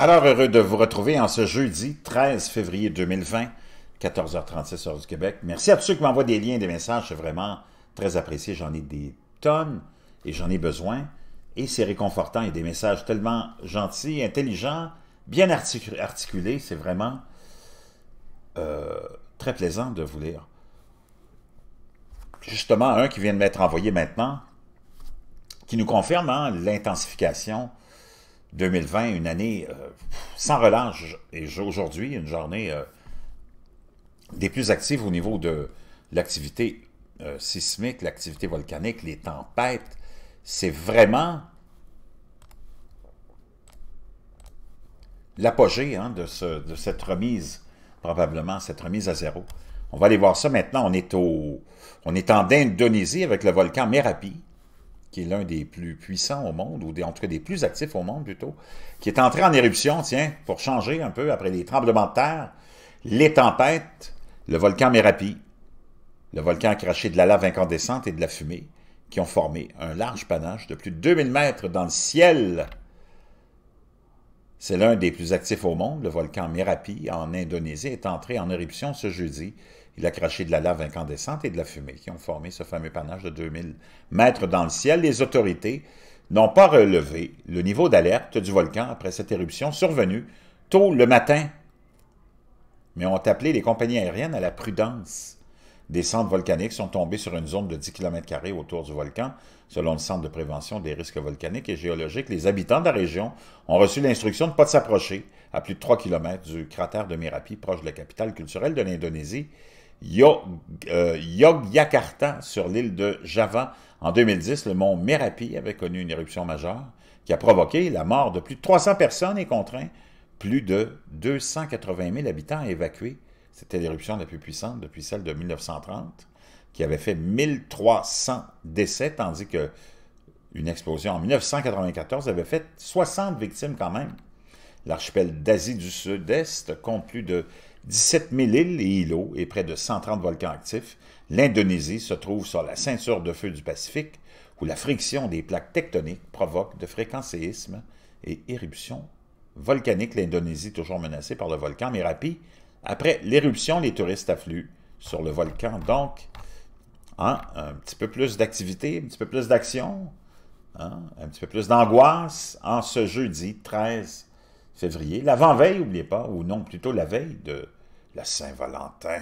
Alors, heureux de vous retrouver en ce jeudi 13 février 2020, 14h36 heure du Québec. Merci à tous ceux qui m'envoient des liens, des messages, c'est vraiment très apprécié. J'en ai des tonnes et j'en ai besoin. Et c'est réconfortant. Il y a des messages tellement gentils, intelligents, bien articulés. C'est vraiment euh, très plaisant de vous lire. Justement, un qui vient de m'être envoyé maintenant, qui nous confirme hein, l'intensification 2020, une année euh, sans relâche. Et aujourd'hui, une journée euh, des plus actives au niveau de l'activité euh, sismique, l'activité volcanique, les tempêtes. C'est vraiment l'apogée hein, de, de, cette remise, probablement, cette remise à zéro. On va aller voir ça maintenant. On est, au, on est en Indonésie avec le volcan Merapi qui est l'un des plus puissants au monde, ou en tout cas des plus actifs au monde plutôt, qui est entré en éruption, tiens, pour changer un peu après les tremblements de terre, les tempêtes, le volcan Merapi. Le volcan a craché de la lave incandescente et de la fumée qui ont formé un large panache de plus de 2000 mètres dans le ciel c'est l'un des plus actifs au monde. Le volcan Merapi, en Indonésie, est entré en éruption ce jeudi. Il a craché de la lave incandescente et de la fumée qui ont formé ce fameux panache de 2000 mètres dans le ciel. Les autorités n'ont pas relevé le niveau d'alerte du volcan après cette éruption survenue tôt le matin, mais ont appelé les compagnies aériennes à la prudence des centres volcaniques sont tombés sur une zone de 10 km autour du volcan. Selon le Centre de prévention des risques volcaniques et géologiques, les habitants de la région ont reçu l'instruction de ne pas s'approcher à plus de 3 km du cratère de Merapi, proche de la capitale culturelle de l'Indonésie, euh, Yogyakarta, sur l'île de Java. En 2010, le mont Merapi avait connu une éruption majeure qui a provoqué la mort de plus de 300 personnes et contraint plus de 280 000 habitants à évacuer c'était l'éruption la plus puissante depuis celle de 1930, qui avait fait 1300 décès, tandis que explosion en 1994 avait fait 60 victimes quand même. L'archipel d'Asie du Sud-Est compte plus de 17 000 îles et îlots et près de 130 volcans actifs. L'Indonésie se trouve sur la ceinture de feu du Pacifique, où la friction des plaques tectoniques provoque de fréquents séismes et éruptions volcaniques. L'Indonésie, toujours menacée par le volcan Merapi, après l'éruption, les touristes affluent sur le volcan. Donc, hein, un petit peu plus d'activité, un petit peu plus d'action, hein, un petit peu plus d'angoisse en ce jeudi 13 février. L'avant-veille, n'oubliez pas, ou non, plutôt la veille de la Saint-Valentin.